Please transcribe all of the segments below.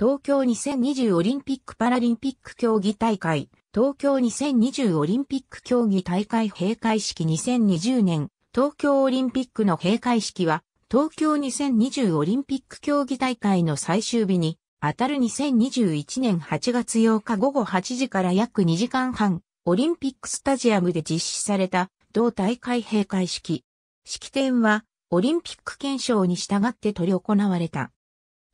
東京2020オリンピック・パラリンピック競技大会、東京2020オリンピック競技大会閉会式2020年、東京オリンピックの閉会式は、東京2020オリンピック競技大会の最終日に、当たる2021年8月8日午後8時から約2時間半、オリンピックスタジアムで実施された、同大会閉会式。式典は、オリンピック憲章に従って取り行われた。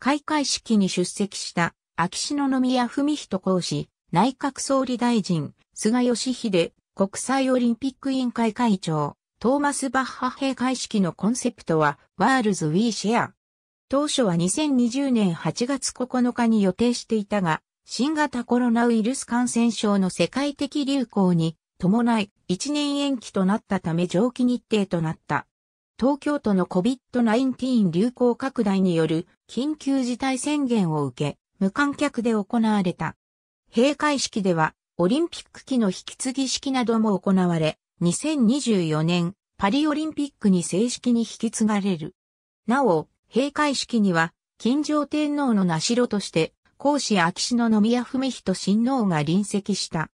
開会式に出席した秋篠宮文人講師、内閣総理大臣、菅義偉、国際オリンピック委員会会長、トーマス・バッハ閉会式のコンセプトは、ワールズ・ウィー・シェア。当初は2020年8月9日に予定していたが、新型コロナウイルス感染症の世界的流行に伴い1年延期となったため上記日程となった。東京都の COVID-19 流行拡大による緊急事態宣言を受け、無観客で行われた。閉会式では、オリンピック期の引き継ぎ式なども行われ、2024年パリオリンピックに正式に引き継がれる。なお、閉会式には、金城天皇の名代として、孔子秋篠宮文人親王が臨席した。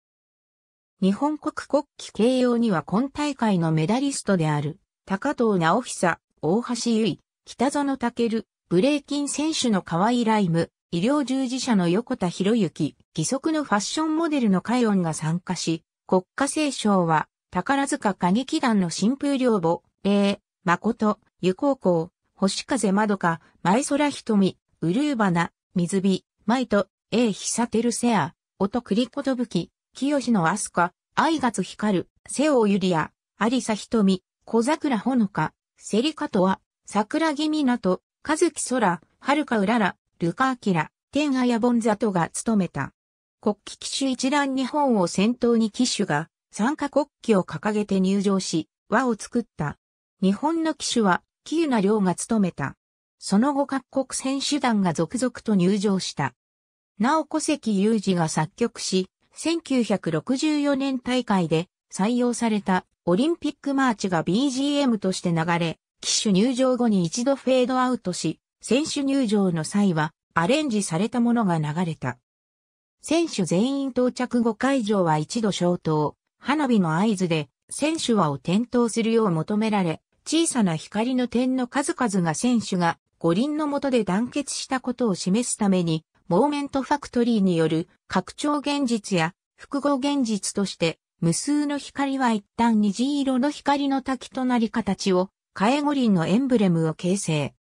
日本国国旗掲揚には今大会のメダリストである、高藤直久、大橋ゆい、北園武、ブレイキン選手の河合ライム、医療従事者の横田博之、義足のファッションモデルのカイオンが参加し、国家聖賞は、宝塚歌劇団の新風寮母、礼、誠、湯高校、星風まどか、前空瞳、ウルーバナ、水火、舞と、A 久てるせや、音栗ことぶき、清のアスカ、愛月光る、瀬尾ゆりや、有沙瞳、小桜ほのか、セリカとは、桜木港、和樹空、遥かうらら、ルカアキラ、天あやぼんざとが務めた。国旗機種一覧日本を先頭に機種が、参加国旗を掲げて入場し、和を作った。日本の機種は、喜友名良が務めた。その後各国選手団が続々と入場した。なお古関雄二が作曲し、1964年大会で採用されたオリンピックマーチが BGM として流れ、機種入場後に一度フェードアウトし、選手入場の際はアレンジされたものが流れた。選手全員到着後会場は一度消灯、花火の合図で選手はを点灯するよう求められ、小さな光の点の数々が選手が五輪の下で団結したことを示すために、モーメントファクトリーによる拡張現実や複合現実として無数の光は一旦虹色の光の滝となり形をカエゴリンのエンブレムを形成。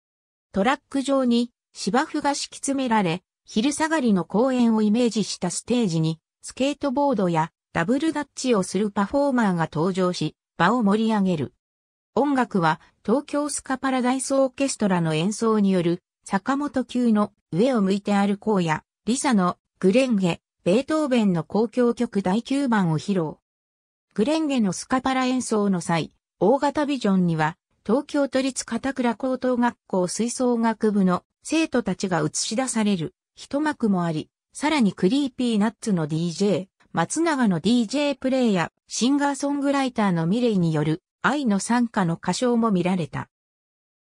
トラック上に芝生が敷き詰められ、昼下がりの公園をイメージしたステージに、スケートボードやダブルダッチをするパフォーマーが登場し、場を盛り上げる。音楽は東京スカパラダイスオーケストラの演奏による坂本級の上を向いて歩こうや、リサのグレンゲ、ベートーベンの公共曲第9番を披露。グレンゲのスカパラ演奏の際、大型ビジョンには、東京都立片倉高等学校吹奏楽部の生徒たちが映し出される一幕もあり、さらにクリーピーナッツの DJ、松永の DJ プレイやシンガーソングライターのミレイによる愛の参加の歌唱も見られた。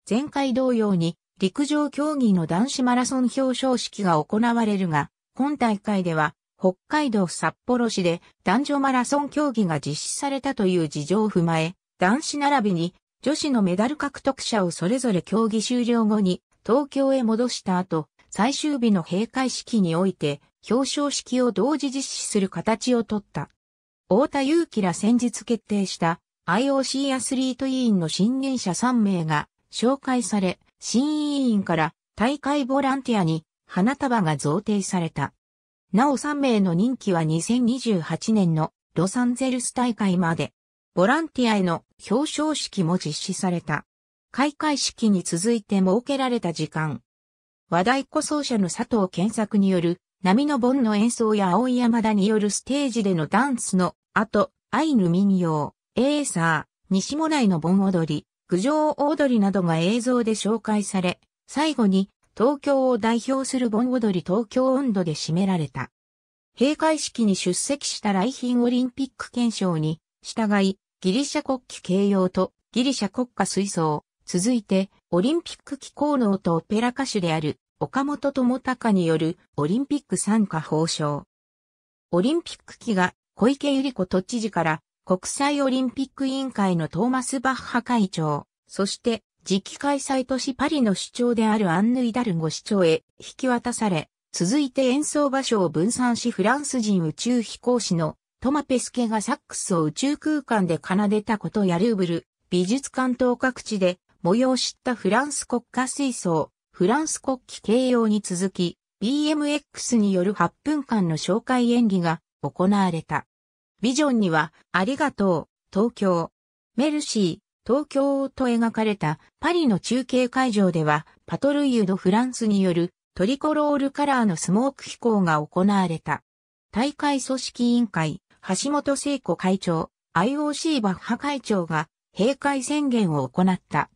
前回同様に陸上競技の男子マラソン表彰式が行われるが、今大会では北海道札幌市で男女マラソン競技が実施されたという事情を踏まえ、男子並びに女子のメダル獲得者をそれぞれ競技終了後に東京へ戻した後、最終日の閉会式において表彰式を同時実施する形をとった。太田祐樹ら先日決定した IOC アスリート委員の新任者3名が紹介され、新委員から大会ボランティアに花束が贈呈された。なお3名の任期は2028年のロサンゼルス大会まで、ボランティアへの表彰式も実施された。開会式に続いて設けられた時間。和太鼓奏者の佐藤健作による、波の盆の演奏や青山田によるステージでのダンスの後、アイヌ民謡、エーサー、西村井の盆踊り、郡上踊りなどが映像で紹介され、最後に東京を代表する盆踊り東京温度で締められた。閉会式に出席した来賓オリンピック憲章に従い、ギリシャ国旗掲揚とギリシャ国家吹奏、続いてオリンピック機構能とオペラ歌手である岡本智隆によるオリンピック参加報奨。オリンピック旗が小池百合子都知事から国際オリンピック委員会のトーマス・バッハ会長、そして次期開催都市パリの主張であるアンヌイダルゴ市長へ引き渡され、続いて演奏場所を分散しフランス人宇宙飛行士のトマペスケがサックスを宇宙空間で奏でたことやルーブル、美術館等各地で催したフランス国家水槽、フランス国旗形容に続き、BMX による8分間の紹介演技が行われた。ビジョンには、ありがとう、東京、メルシー、東京と描かれたパリの中継会場ではパトルイユ・ド・フランスによるトリコロールカラーのスモーク飛行が行われた。大会組織委員会、橋本聖子会長、IOC バッハ会長が閉会宣言を行った。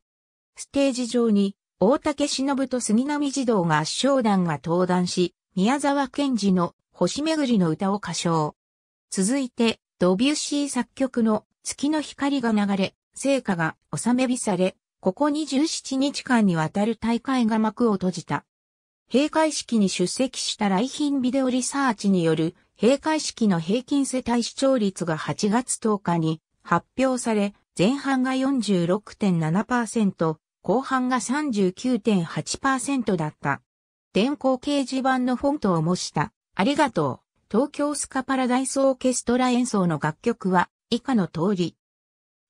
ステージ上に大竹忍と杉並児童が圧勝団が登壇し、宮沢賢治の星巡りの歌を歌唱。続いて、ドビュッシー作曲の月の光が流れ、成果が収め火され、ここ27日間にわたる大会が幕を閉じた。閉会式に出席した来賓ビデオリサーチによる閉会式の平均世帯視聴率が8月10日に発表され、前半が46.7%、後半が39.8%だった。電光掲示板のフォントを模した、ありがとう、東京スカパラダイスオーケストラ演奏の楽曲は、以下の通り、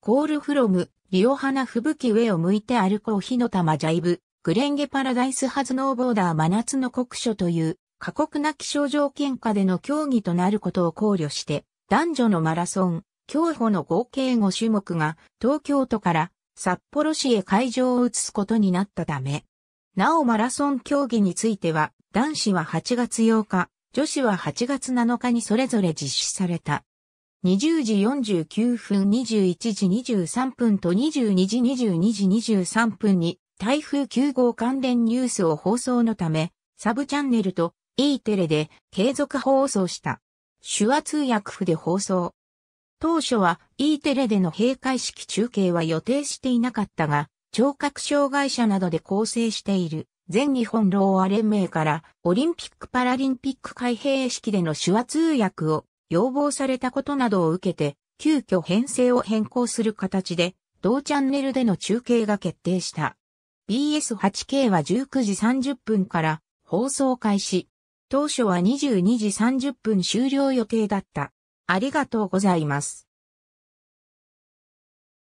コールフロム、リオ花吹雪上を向いて歩こう火の玉ジャイブ、グレンゲパラダイスハズノーボーダー真夏の酷暑という過酷な気象条件下での競技となることを考慮して、男女のマラソン、競歩の合計5種目が東京都から札幌市へ会場を移すことになったため、なおマラソン競技については、男子は8月8日、女子は8月7日にそれぞれ実施された。20時49分、21時23分と22時22時23分に台風9号関連ニュースを放送のため、サブチャンネルと E テレで継続放送した。手話通訳譜で放送。当初は E テレでの閉会式中継は予定していなかったが、聴覚障害者などで構成している全日本ローア連盟からオリンピック・パラリンピック開閉式での手話通訳を要望されたことなどを受けて、急遽編成を変更する形で、同チャンネルでの中継が決定した。BS8K は19時30分から放送開始。当初は22時30分終了予定だった。ありがとうございます。